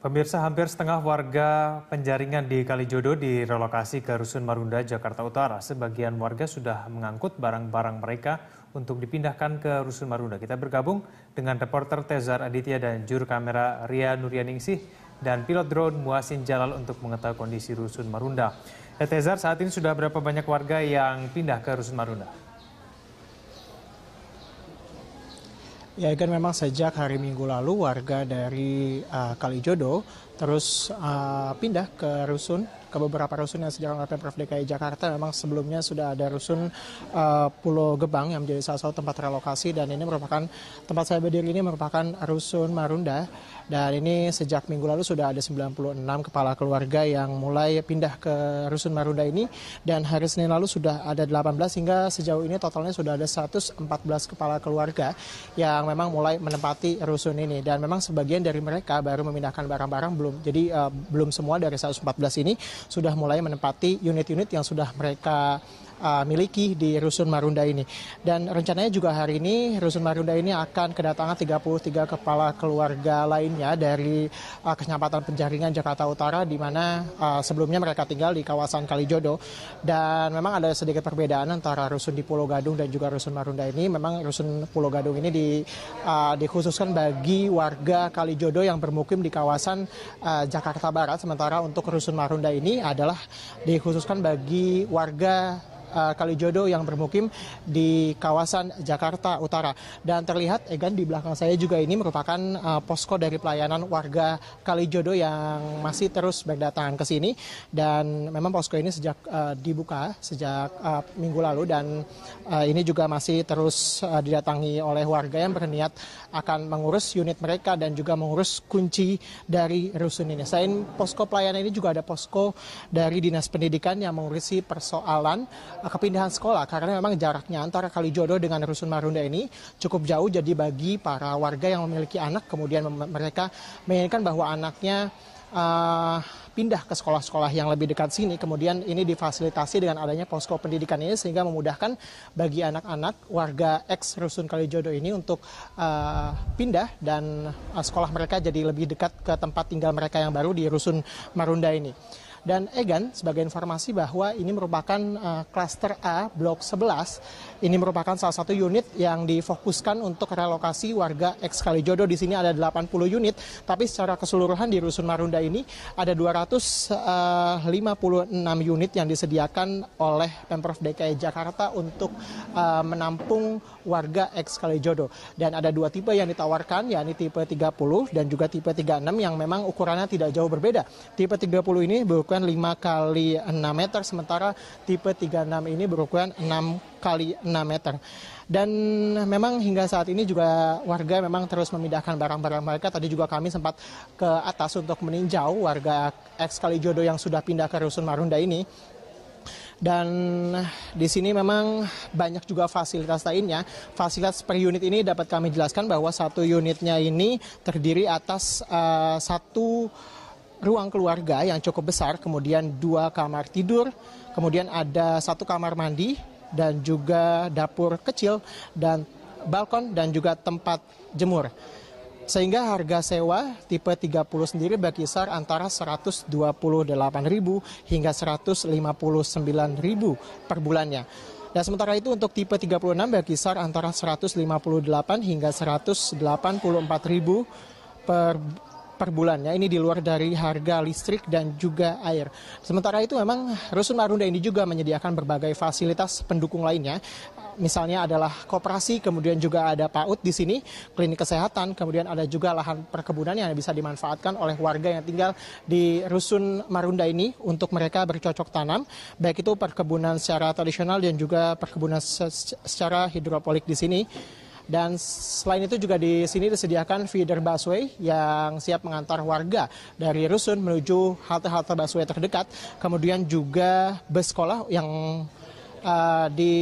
Pemirsa hampir setengah warga penjaringan di Kalijodo direlokasi ke Rusun Marunda, Jakarta Utara. Sebagian warga sudah mengangkut barang-barang mereka untuk dipindahkan ke Rusun Marunda. Kita bergabung dengan reporter Tezar Aditya dan juru kamera Ria Nuryaningsih dan pilot drone Muasin Jalal untuk mengetahui kondisi Rusun Marunda. Eh, Tezar, saat ini sudah berapa banyak warga yang pindah ke Rusun Marunda? Ya, kan memang sejak hari Minggu lalu warga dari uh, Kalijodo terus uh, pindah ke rusun ke beberapa rusun yang sejarah oleh Pemprov DKI Jakarta memang sebelumnya sudah ada rusun uh, Pulau Gebang yang menjadi salah satu tempat relokasi dan ini merupakan tempat saya berdiri ini merupakan rusun Marunda dan ini sejak minggu lalu sudah ada 96 kepala keluarga yang mulai pindah ke rusun Marunda ini dan hari Senin lalu sudah ada 18 hingga sejauh ini totalnya sudah ada 114 kepala keluarga yang memang mulai menempati rusun ini dan memang sebagian dari mereka baru memindahkan barang-barang belum belum. Jadi uh, belum semua dari 114 ini sudah mulai menempati unit-unit yang sudah mereka uh, miliki di Rusun Marunda ini. Dan rencananya juga hari ini Rusun Marunda ini akan kedatangan 33 kepala keluarga lainnya dari uh, Kecamatan Penjaringan Jakarta Utara di mana uh, sebelumnya mereka tinggal di kawasan Kalijodo dan memang ada sedikit perbedaan antara Rusun di Pulau Gadung dan juga Rusun Marunda ini. Memang Rusun Pulau Gadung ini di, uh, dikhususkan bagi warga Kalijodo yang bermukim di kawasan uh, Jakarta Barat sementara untuk Rusun Marunda ini adalah dikhususkan bagi warga uh, Kalijodo yang bermukim di kawasan Jakarta Utara. Dan terlihat Egan di belakang saya juga ini merupakan eh, posko dari pelayanan warga Kalijodo yang masih terus berdatangan ke sini dan memang posko ini sejak uh, dibuka sejak uh, minggu lalu dan uh, ini juga masih terus uh, didatangi oleh warga yang berniat akan mengurus unit mereka dan juga mengurus kunci dari rusun ini. Selain posko pelayanan ini juga ada posko dari Dinas Pendidikan yang mengurusi persoalan kepindahan sekolah karena memang jaraknya antara Kalijodo dengan Rusun Marunda ini cukup jauh jadi bagi para warga yang memiliki anak kemudian mereka menginginkan bahwa anaknya uh, pindah ke sekolah-sekolah yang lebih dekat sini. Kemudian ini difasilitasi dengan adanya posko pendidikan ini sehingga memudahkan bagi anak-anak warga ex Rusun Kalijodo ini untuk uh, pindah dan uh, sekolah mereka jadi lebih dekat ke tempat tinggal mereka yang baru di Rusun Marunda ini. Dan Egan sebagai informasi bahwa ini merupakan eh, klaster uh, A Blok 11. Ini merupakan salah satu unit yang difokuskan untuk relokasi warga ex Kalijodo. Di sini ada 80 unit, tapi secara keseluruhan di Rusun Marunda ini ada 256 eh, unit yang disediakan oleh Pemprov DKI Jakarta untuk uh, menampung warga ex Kalijodo. Dan ada dua tipe yang ditawarkan, yakni tipe 30 dan juga tipe 36 yang memang ukurannya tidak jauh berbeda. Tipe 30 ini berukuran 5 kali 6 meter, sementara tipe 36 ini berukuran 6 kali 6 meter. Dan memang hingga saat ini juga warga memang terus memindahkan barang-barang mereka. Tadi juga kami sempat ke atas untuk meninjau warga ex Kalijodo yang sudah pindah ke Rusun Marunda ini. Dan di sini memang banyak juga fasilitas lainnya. Fasilitas per unit ini dapat kami jelaskan bahwa satu unitnya ini terdiri atas uh, satu ruang keluarga yang cukup besar, kemudian dua kamar tidur, kemudian ada satu kamar mandi dan juga dapur kecil dan balkon dan juga tempat jemur. Sehingga harga sewa tipe 30 sendiri berkisar antara 128.000 hingga 159.000 per bulannya. Dan sementara itu untuk tipe 36 berkisar antara 158 hingga 184.000 per per bulannya. Ini di luar dari harga listrik dan juga air. Sementara itu memang Rusun Marunda ini juga menyediakan berbagai fasilitas pendukung lainnya. Misalnya adalah kooperasi, kemudian juga ada PAUD di sini, klinik kesehatan, kemudian ada juga lahan perkebunan yang bisa dimanfaatkan oleh warga yang tinggal di Rusun Marunda ini untuk mereka bercocok tanam, baik itu perkebunan secara tradisional dan juga perkebunan secara hidroponik di sini. Dan selain itu juga di sini disediakan feeder busway yang siap mengantar warga dari rusun menuju halte-halte busway terdekat. Kemudian juga bus sekolah yang uh, di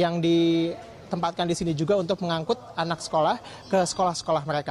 yang ditempatkan di sini juga untuk mengangkut anak sekolah ke sekolah-sekolah mereka.